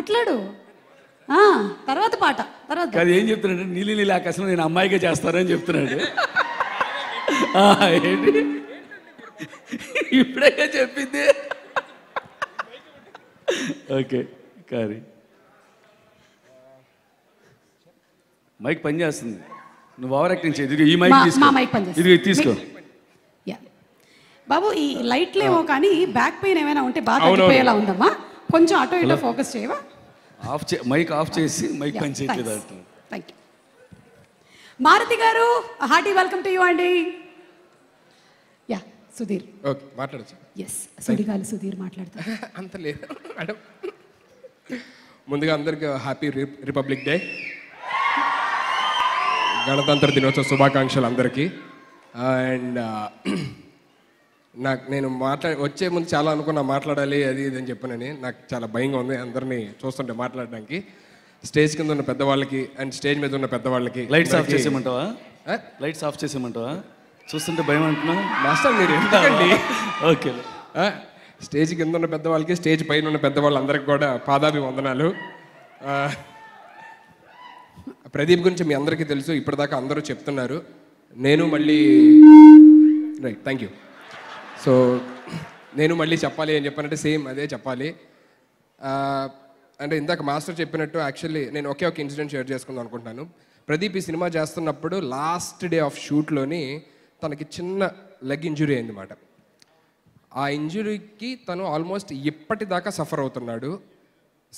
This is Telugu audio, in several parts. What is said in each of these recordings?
మాట్లాడు తర్వాత పాట తర్వాత అది ఏం చెప్తున్నాడు నీలి నీళ్ళ ఆకాశం నేను అమ్మాయిగా చేస్తానని చెప్తున్నాడు ఏంటి ఇప్పుడే చెప్పింది ఓకే కానీ మైక్ పని చేస్తుంది నువ్వు ఓవర్ యాక్టింగ్ చేయదు ఈ మైక్ తీసుకో ఇదిగో తీసుకో బాబు ఈ లైట్లేమో కానీ బ్యాక్ పెయిన్ ఏమైనా ఉంటే బాగా ఉందమ్మా కొంచెం అటో ఇటో ఫోకస్ చేయవా ఆఫ్ చే మైక్ ఆఫ్ చేసి మైక్ పని చేయట్లేదు thank you Maruti garu hearty welcome to you అండి యా సుధీర్ ఓకే మాట్లాడచ్చు ఎస్ సుడిగాలి సుధీర్ మాట్లాడతారు అంత లేదు మేడం ముందుగా అందరికి హ్యాపీ రిపబ్లిక్ డే గణతంత్ర దినోత్సవ శుభాకాంక్షలు అందరికీ అండ్ నాకు నేను మాట్లా వచ్చే ముందు చాలా అనుకున్నా మాట్లాడాలి అది ఇది అని చెప్పానని నాకు చాలా భయంగా ఉంది అందరినీ చూస్తుంటే మాట్లాడడానికి స్టేజ్ కింద ఉన్న పెద్దవాళ్ళకి అండ్ స్టేజ్ మీద ఉన్న పెద్దవాళ్ళకి లైట్స్ ఆఫ్ చేసేయమంటావా లైట్స్ ఆఫ్ చేసేయమంటావా చూస్తుంటే భయం అంటున్నా మాస్టర్ మీరు ఎందుకండి ఓకే స్టేజ్ కింద ఉన్న పెద్దవాళ్ళకి స్టేజ్ పైన ఉన్న పెద్దవాళ్ళందరికీ కూడా పాదాభి వందనాలు ప్రదీప్ గురించి మీ అందరికీ తెలుసు ఇప్పటిదాకా అందరూ చెప్తున్నారు నేను మళ్ళీ రైట్ థ్యాంక్ యూ సో నేను మళ్ళీ చెప్పాలి అని చెప్పానంటే సేమ్ అదే చెప్పాలి అంటే ఇందాక మాస్టర్ చెప్పినట్టు యాక్చువల్లీ నేను ఒకే ఒక ఇన్సిడెంట్ షేర్ చేసుకుందాం అనుకుంటాను ప్రదీప్ ఈ సినిమా చేస్తున్నప్పుడు లాస్ట్ డే ఆఫ్ షూట్లోని తనకి చిన్న లెగ్ ఇంజురీ అయిందన్నమాట ఆ ఇంజురీకి తను ఆల్మోస్ట్ ఇప్పటిదాకా సఫర్ అవుతున్నాడు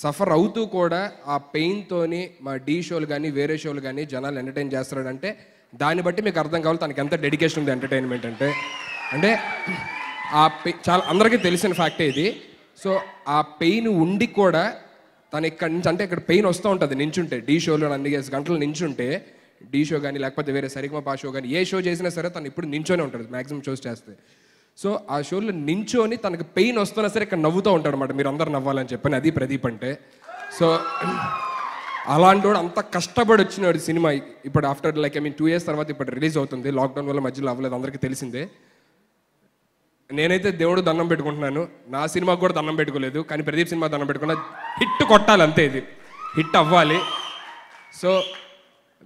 సఫర్ అవుతూ కూడా ఆ పెయిన్తోని మా డీ షోలు కానీ వేరే షోలు కానీ జనాలు ఎంటర్టైన్ చేస్తున్నాడంటే దాన్ని బట్టి మీకు అర్థం కావాలి తనకి ఎంత డెడికేషన్ ఉంది ఎంటర్టైన్మెంట్ అంటే అంటే ఆ పెయి చాలా అందరికీ తెలిసిన ఫ్యాక్టే ఇది సో ఆ పెయిన్ ఉండి కూడా తను ఇక్కడ నుంచి అంటే ఇక్కడ పెయిన్ వస్తూ ఉంటుంది నించుంటే డీ షోలో అన్ని గంటలు నించుంటే డీ షో కానీ లేకపోతే వేరే పా షో కానీ ఏ షో చేసినా సరే తను ఇప్పుడు నించోనే ఉంటాడు మ్యాక్సిమం షోస్ చేస్తే సో ఆ షోలో నించోని తనకు పెయిన్ వస్తున్నా సరే ఇక్కడ నవ్వుతూ ఉంటాడు అనమాట మీరు అందరు నవ్వాలని చెప్పని అది ప్రదీప్ అంటే సో అలాంటి వాడు అంత కష్టపడి వచ్చినాడు సినిమా ఇప్పుడు after like I mean two years తర్వాత ఇప్పుడు రిలీజ్ అవుతుంది లాక్డౌన్ వల్ల మధ్యలో అవ్వలేదు అందరికీ తెలిసిందే నేనైతే దేవుడు దండం పెట్టుకుంటున్నాను నా సినిమాకు కూడా దండం పెట్టుకోలేదు కానీ ప్రదీప్ సినిమా దండం పెట్టుకున్నా హిట్ కొట్టాలి అంతే ఇది హిట్ అవ్వాలి సో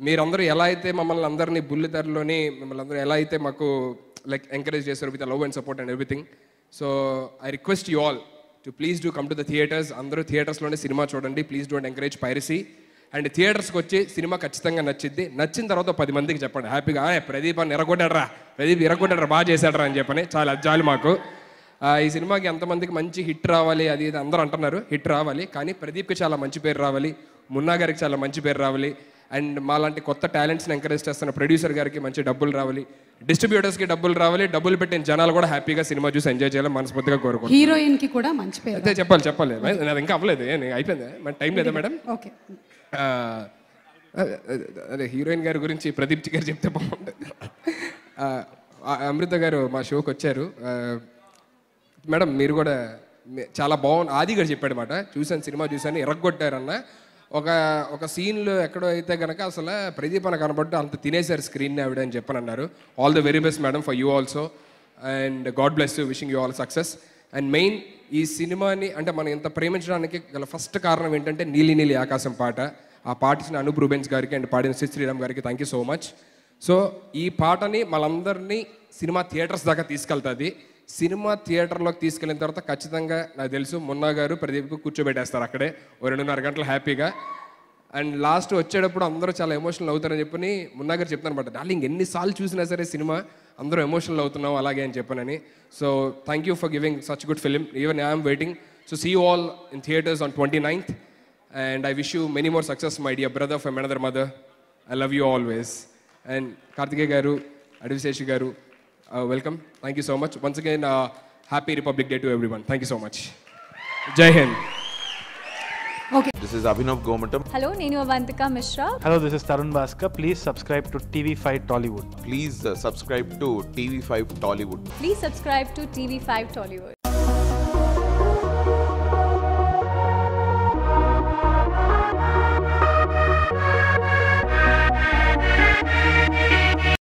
మీరందరూ ఎలా అయితే మమ్మల్ని అందరినీ బుల్లితెరలోని మిమ్మల్ని అందరూ ఎలా అయితే మాకు లైక్ ఎంకరేజ్ చేస్తారు with love and support and everything so I request you all to please do come to the theatres అందరూ థియేటర్స్లోనే సినిమా చూడండి please don't encourage piracy and థియేటర్స్కి వచ్చి సినిమా ఖచ్చితంగా నచ్చిద్ది నచ్చిన తర్వాత పది మందికి చెప్పండి హ్యాపీగా ప్రదీప్ అని ఎరగొట్టాడరా ప్రదీప్ ఎరగొట్టాడరా బాగా చేశాడరా అని చెప్పని చాలా అజ్జాలు మాకు ఈ సినిమాకి ఎంతమందికి మంచి హిట్ రావాలి అది ఇది అందరూ అంటున్నారు హిట్ రావాలి కానీ ప్రదీప్కి చాలా మంచి పేరు రావాలి మున్నా గారికి చాలా మంచి పేరు రావాలి అండ్ మాలాంటి కొత్త టాలెంట్స్ని ఎంకరేజ్ చేస్తున్న ప్రొడ్యూసర్ గారికి మంచి డబ్బులు రావాలి డిస్ట్రిబ్యూటర్స్కి డబ్బులు రావాలి డబ్బులు పెట్టిన జనాలు కూడా హ్యాపీగా సినిమా చూసి ఎంజాయ్ చేయాలి మనస్ఫూర్తిగా కోరుకుంటున్నాను హీరోయిన్కి కూడా మంచి పేరు అయితే చెప్పాలి చెప్పాలి నాది ఇంకా అవ్వలేదు అయిపోయింది టైం లేదా మేడం ఓకే అదే హీరోయిన్ గారి గురించి ప్రదీప్ గారు చెప్తే బాగుంటుంది అమృత గారు మా షోకి వచ్చారు మేడం మీరు కూడా చాలా బాగుంది ఆది గారు చెప్పాడు మాట చూశాను సినిమా చూశాను ఎరగొట్టారన్న ఒక ఒక సీన్లో ఎక్కడో అయితే కనుక అసలు ప్రదీప్ అని కనబడితే అంత తినేశారు స్క్రీన్ ఆవిడ అని చెప్పనన్నారు అన్నారు all the very best madam for you also and god bless you wishing you all success and main ఈ సినిమాని అంటే మనం ఇంత ప్రేమించడానికి గల ఫస్ట్ కారణం ఏంటంటే నీలి నీలి ఆకాశం పాట ఆ పాటించిన అనూప్ రూబెన్స్ గారికి అండ్ పాడిన Shri Sriram garu thank you so much so ఈ పాటని మనందరినీ సినిమా థియేటర్స్ దాకా తీసుకెళ్తుంది సినిమా థియేటర్లోకి తీసుకెళ్ళిన తర్వాత ఖచ్చితంగా నాకు తెలుసు మున్నా గారు ప్రదీప్ కూర్చోబెట్టేస్తారు అక్కడే ఓ రెండున్నర గంటలు హ్యాపీగా అండ్ లాస్ట్ వచ్చేటప్పుడు అందరూ చాలా ఎమోషనల్ అవుతారని చెప్పని మున్నా గారు చెప్తాను అనమాట డార్లింగ్ ఎన్నిసార్లు చూసినా సరే సినిమా అందరూ ఎమోషనల్ అవుతున్నాం అలాగే అని చెప్పానని so thank you for giving such good film even I'm waiting so see you all in theatres on twenty ninth and I wish you many more success my dear brother for another mother I love you always and Karthikeya garu Adivi Sesh garu welcome thank you so much once again happy Republic Day to everyone thank you so much Jai Hind Okay. This is Abhinav Gomatam. Hello, Nenu Avantika Mishra. Hello, this is Tarun Bhaskar. Please subscribe to TV5 Tollywood. Please uh, subscribe to TV5 Tollywood. Please subscribe to TV5 Tollywood.